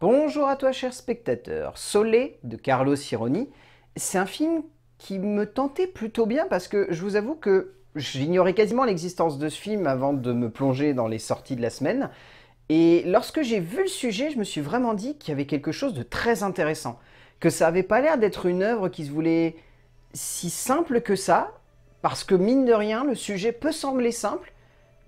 Bonjour à toi cher spectateur, Soleil de Carlo Sironi, c'est un film qui me tentait plutôt bien parce que je vous avoue que j'ignorais quasiment l'existence de ce film avant de me plonger dans les sorties de la semaine. Et lorsque j'ai vu le sujet, je me suis vraiment dit qu'il y avait quelque chose de très intéressant, que ça n'avait pas l'air d'être une œuvre qui se voulait si simple que ça, parce que mine de rien, le sujet peut sembler simple,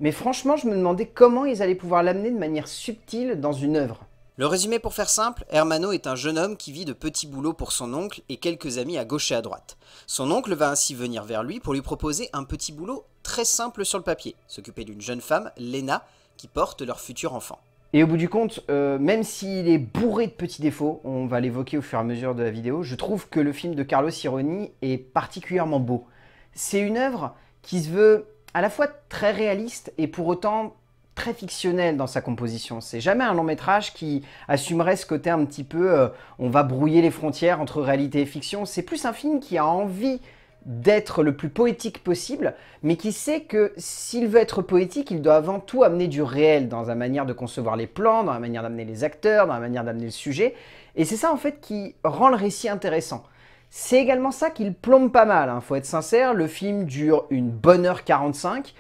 mais franchement, je me demandais comment ils allaient pouvoir l'amener de manière subtile dans une œuvre. Le résumé pour faire simple, Hermano est un jeune homme qui vit de petits boulots pour son oncle et quelques amis à gauche et à droite. Son oncle va ainsi venir vers lui pour lui proposer un petit boulot très simple sur le papier, s'occuper d'une jeune femme, Lena, qui porte leur futur enfant. Et au bout du compte, euh, même s'il est bourré de petits défauts, on va l'évoquer au fur et à mesure de la vidéo, je trouve que le film de Carlos Sironi est particulièrement beau. C'est une œuvre qui se veut à la fois très réaliste et pour autant très fictionnel dans sa composition. C'est jamais un long métrage qui assumerait ce côté un petit peu euh, on va brouiller les frontières entre réalité et fiction. C'est plus un film qui a envie d'être le plus poétique possible, mais qui sait que s'il veut être poétique, il doit avant tout amener du réel dans la manière de concevoir les plans, dans la manière d'amener les acteurs, dans la manière d'amener le sujet. Et c'est ça en fait qui rend le récit intéressant. C'est également ça qu'il plombe pas mal, hein, faut être sincère, le film dure une bonne heure 45,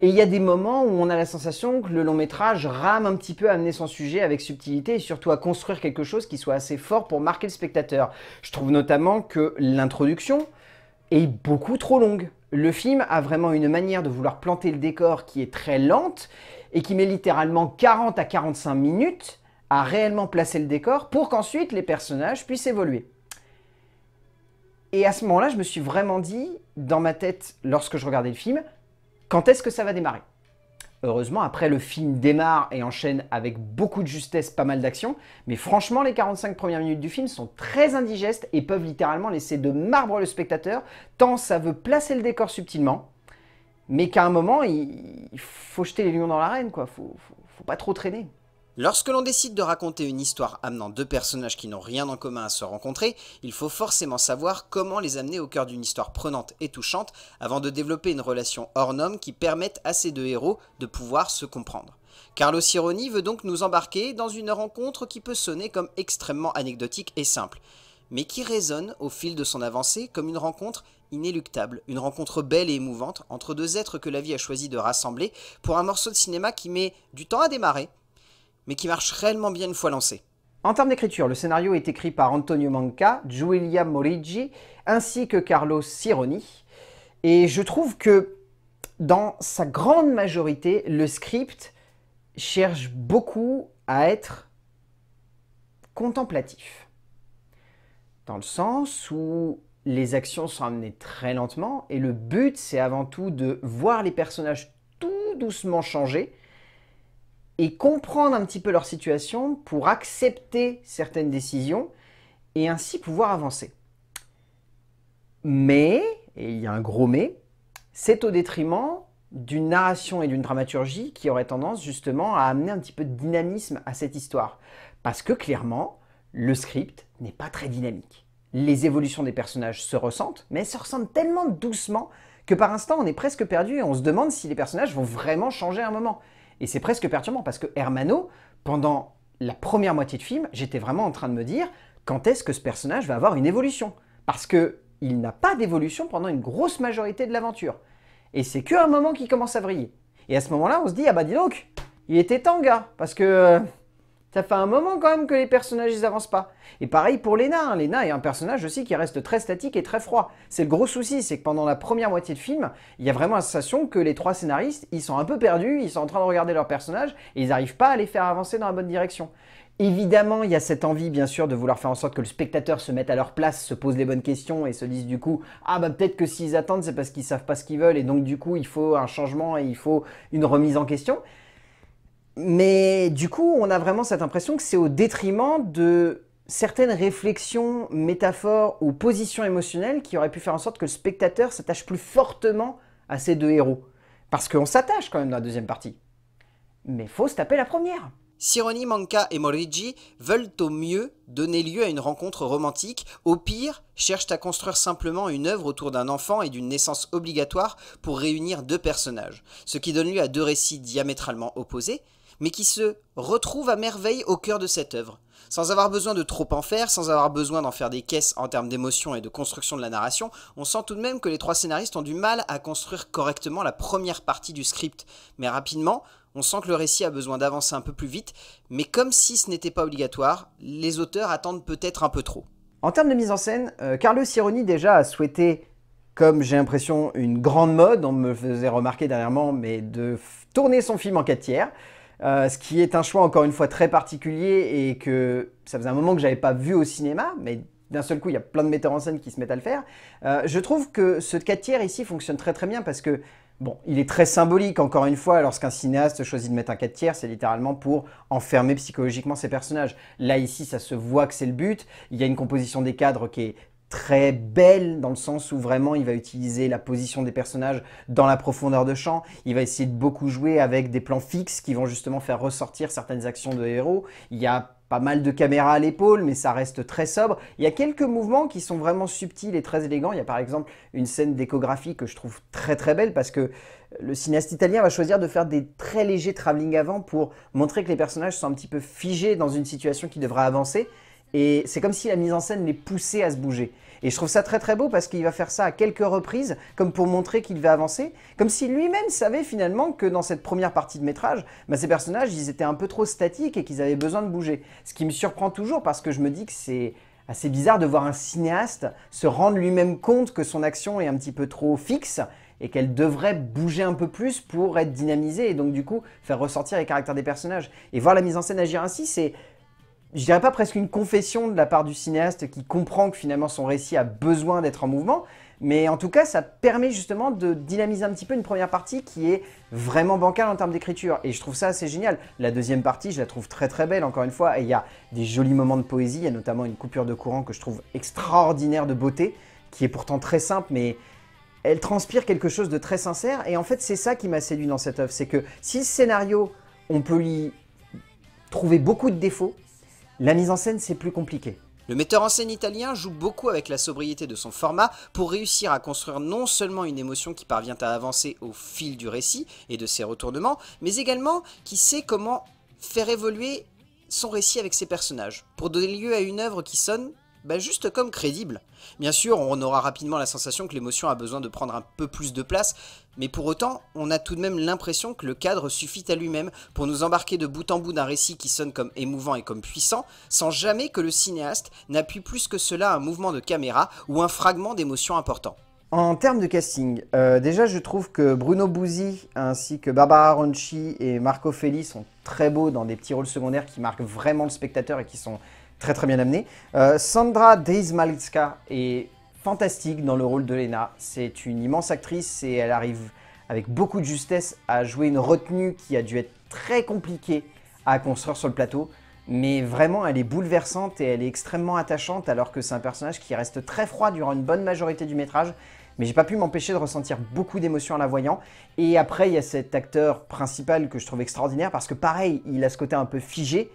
et il y a des moments où on a la sensation que le long métrage rame un petit peu à amener son sujet avec subtilité et surtout à construire quelque chose qui soit assez fort pour marquer le spectateur. Je trouve notamment que l'introduction est beaucoup trop longue. Le film a vraiment une manière de vouloir planter le décor qui est très lente et qui met littéralement 40 à 45 minutes à réellement placer le décor pour qu'ensuite les personnages puissent évoluer. Et à ce moment-là, je me suis vraiment dit, dans ma tête, lorsque je regardais le film, quand est-ce que ça va démarrer Heureusement, après, le film démarre et enchaîne avec beaucoup de justesse, pas mal d'action. Mais franchement, les 45 premières minutes du film sont très indigestes et peuvent littéralement laisser de marbre le spectateur, tant ça veut placer le décor subtilement. Mais qu'à un moment, il faut jeter les lions dans l'arène, quoi. Faut, faut pas trop traîner. Lorsque l'on décide de raconter une histoire amenant deux personnages qui n'ont rien en commun à se rencontrer, il faut forcément savoir comment les amener au cœur d'une histoire prenante et touchante avant de développer une relation hors norme qui permette à ces deux héros de pouvoir se comprendre. Carlo Sironi veut donc nous embarquer dans une rencontre qui peut sonner comme extrêmement anecdotique et simple, mais qui résonne au fil de son avancée comme une rencontre inéluctable, une rencontre belle et émouvante entre deux êtres que la vie a choisi de rassembler pour un morceau de cinéma qui met du temps à démarrer, mais qui marche réellement bien une fois lancé. En termes d'écriture, le scénario est écrit par Antonio Manca, Giulia Morigi, ainsi que Carlos Sironi. Et je trouve que, dans sa grande majorité, le script cherche beaucoup à être contemplatif. Dans le sens où les actions sont amenées très lentement et le but, c'est avant tout de voir les personnages tout doucement changer, et comprendre un petit peu leur situation pour accepter certaines décisions et ainsi pouvoir avancer. Mais, et il y a un gros mais, c'est au détriment d'une narration et d'une dramaturgie qui aurait tendance justement à amener un petit peu de dynamisme à cette histoire. Parce que clairement, le script n'est pas très dynamique. Les évolutions des personnages se ressentent, mais elles se ressentent tellement doucement que par instant on est presque perdu et on se demande si les personnages vont vraiment changer à un moment. Et c'est presque perturbant parce que Hermano, pendant la première moitié de film, j'étais vraiment en train de me dire quand est-ce que ce personnage va avoir une évolution Parce que il n'a pas d'évolution pendant une grosse majorité de l'aventure. Et c'est qu'à un moment qu'il commence à vriller. Et à ce moment-là, on se dit ah bah dis donc, il était temps gars, parce que euh, ça fait un moment quand même que les personnages ils avancent pas. Et pareil pour Lena, hein. Léna est un personnage aussi qui reste très statique et très froid. C'est le gros souci, c'est que pendant la première moitié de film, il y a vraiment la sensation que les trois scénaristes, ils sont un peu perdus, ils sont en train de regarder leurs personnages et ils n'arrivent pas à les faire avancer dans la bonne direction. Évidemment, il y a cette envie, bien sûr, de vouloir faire en sorte que le spectateur se mette à leur place, se pose les bonnes questions et se dise du coup Ah, bah peut-être que s'ils attendent, c'est parce qu'ils savent pas ce qu'ils veulent et donc du coup, il faut un changement et il faut une remise en question. Mais du coup, on a vraiment cette impression que c'est au détriment de certaines réflexions, métaphores ou positions émotionnelles qui auraient pu faire en sorte que le spectateur s'attache plus fortement à ces deux héros. Parce qu'on s'attache quand même dans la deuxième partie. Mais faut se taper la première. Sironi Manka et Morigi veulent au mieux donner lieu à une rencontre romantique, au pire cherchent à construire simplement une œuvre autour d'un enfant et d'une naissance obligatoire pour réunir deux personnages, ce qui donne lieu à deux récits diamétralement opposés, mais qui se retrouve à merveille au cœur de cette œuvre. Sans avoir besoin de trop en faire, sans avoir besoin d'en faire des caisses en termes d'émotion et de construction de la narration, on sent tout de même que les trois scénaristes ont du mal à construire correctement la première partie du script. Mais rapidement, on sent que le récit a besoin d'avancer un peu plus vite, mais comme si ce n'était pas obligatoire, les auteurs attendent peut-être un peu trop. En termes de mise en scène, Carlos euh, Carlo Sironi déjà a souhaité, comme j'ai l'impression, une grande mode, on me faisait remarquer dernièrement, mais de tourner son film en quatre tiers. Euh, ce qui est un choix encore une fois très particulier et que ça faisait un moment que j'avais pas vu au cinéma, mais d'un seul coup il y a plein de metteurs en scène qui se mettent à le faire. Euh, je trouve que ce 4 tiers ici fonctionne très très bien parce que Bon, il est très symbolique, encore une fois, lorsqu'un cinéaste choisit de mettre un 4 tiers, c'est littéralement pour enfermer psychologiquement ses personnages. Là, ici, ça se voit que c'est le but. Il y a une composition des cadres qui est très belle dans le sens où vraiment il va utiliser la position des personnages dans la profondeur de champ, il va essayer de beaucoup jouer avec des plans fixes qui vont justement faire ressortir certaines actions de héros, il y a pas mal de caméras à l'épaule, mais ça reste très sobre. Il y a quelques mouvements qui sont vraiment subtils et très élégants. Il y a par exemple une scène d'échographie que je trouve très très belle parce que le cinéaste italien va choisir de faire des très légers travelling avant pour montrer que les personnages sont un petit peu figés dans une situation qui devrait avancer. Et c'est comme si la mise en scène les poussait à se bouger. Et je trouve ça très très beau parce qu'il va faire ça à quelques reprises, comme pour montrer qu'il va avancer, comme si lui-même savait finalement que dans cette première partie de métrage, bah, ces personnages, ils étaient un peu trop statiques et qu'ils avaient besoin de bouger. Ce qui me surprend toujours parce que je me dis que c'est assez bizarre de voir un cinéaste se rendre lui-même compte que son action est un petit peu trop fixe et qu'elle devrait bouger un peu plus pour être dynamisée et donc du coup faire ressortir les caractères des personnages. Et voir la mise en scène agir ainsi, c'est je dirais pas presque une confession de la part du cinéaste qui comprend que finalement son récit a besoin d'être en mouvement, mais en tout cas, ça permet justement de dynamiser un petit peu une première partie qui est vraiment bancale en termes d'écriture. Et je trouve ça assez génial. La deuxième partie, je la trouve très très belle, encore une fois. Et il y a des jolis moments de poésie. Il y a notamment une coupure de courant que je trouve extraordinaire de beauté, qui est pourtant très simple, mais elle transpire quelque chose de très sincère. Et en fait, c'est ça qui m'a séduit dans cette œuvre. C'est que si le scénario, on peut lui trouver beaucoup de défauts, la mise en scène, c'est plus compliqué. Le metteur en scène italien joue beaucoup avec la sobriété de son format pour réussir à construire non seulement une émotion qui parvient à avancer au fil du récit et de ses retournements, mais également qui sait comment faire évoluer son récit avec ses personnages, pour donner lieu à une œuvre qui sonne bah, juste comme crédible. Bien sûr, on aura rapidement la sensation que l'émotion a besoin de prendre un peu plus de place, mais pour autant, on a tout de même l'impression que le cadre suffit à lui-même pour nous embarquer de bout en bout d'un récit qui sonne comme émouvant et comme puissant, sans jamais que le cinéaste n'appuie plus que cela un mouvement de caméra ou un fragment d'émotion important. En termes de casting, euh, déjà je trouve que Bruno Bouzy ainsi que Barbara Ronchi et Marco Feli sont très beaux dans des petits rôles secondaires qui marquent vraiment le spectateur et qui sont Très très bien amené. Euh, Sandra Drizmalicka est fantastique dans le rôle de Lena. C'est une immense actrice et elle arrive avec beaucoup de justesse à jouer une retenue qui a dû être très compliquée à construire sur le plateau. Mais vraiment, elle est bouleversante et elle est extrêmement attachante alors que c'est un personnage qui reste très froid durant une bonne majorité du métrage. Mais j'ai pas pu m'empêcher de ressentir beaucoup d'émotions en la voyant. Et après, il y a cet acteur principal que je trouve extraordinaire parce que pareil, il a ce côté un peu figé,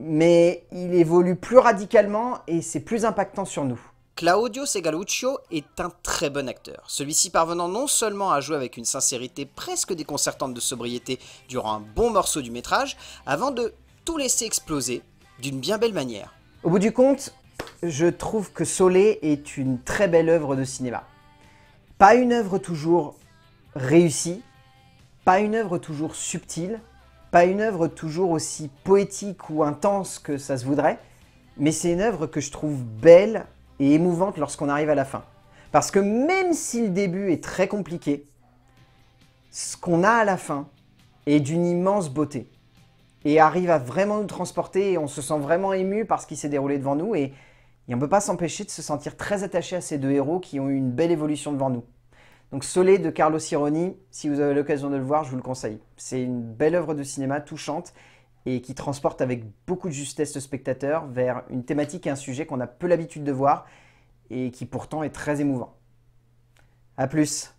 mais il évolue plus radicalement et c'est plus impactant sur nous. Claudio Segaluccio est un très bon acteur, celui-ci parvenant non seulement à jouer avec une sincérité presque déconcertante de sobriété durant un bon morceau du métrage, avant de tout laisser exploser d'une bien belle manière. Au bout du compte, je trouve que Soleil est une très belle œuvre de cinéma. Pas une œuvre toujours réussie, pas une œuvre toujours subtile, pas une œuvre toujours aussi poétique ou intense que ça se voudrait, mais c'est une œuvre que je trouve belle et émouvante lorsqu'on arrive à la fin. Parce que même si le début est très compliqué, ce qu'on a à la fin est d'une immense beauté et arrive à vraiment nous transporter et on se sent vraiment ému par ce qui s'est déroulé devant nous et, on ne peut pas s'empêcher de se sentir très attaché à ces deux héros qui ont eu une belle évolution devant nous. Donc Soleil de Carlo Sironi, si vous avez l'occasion de le voir, je vous le conseille. C'est une belle œuvre de cinéma touchante et qui transporte avec beaucoup de justesse le spectateur vers une thématique et un sujet qu'on a peu l'habitude de voir et qui pourtant est très émouvant. A plus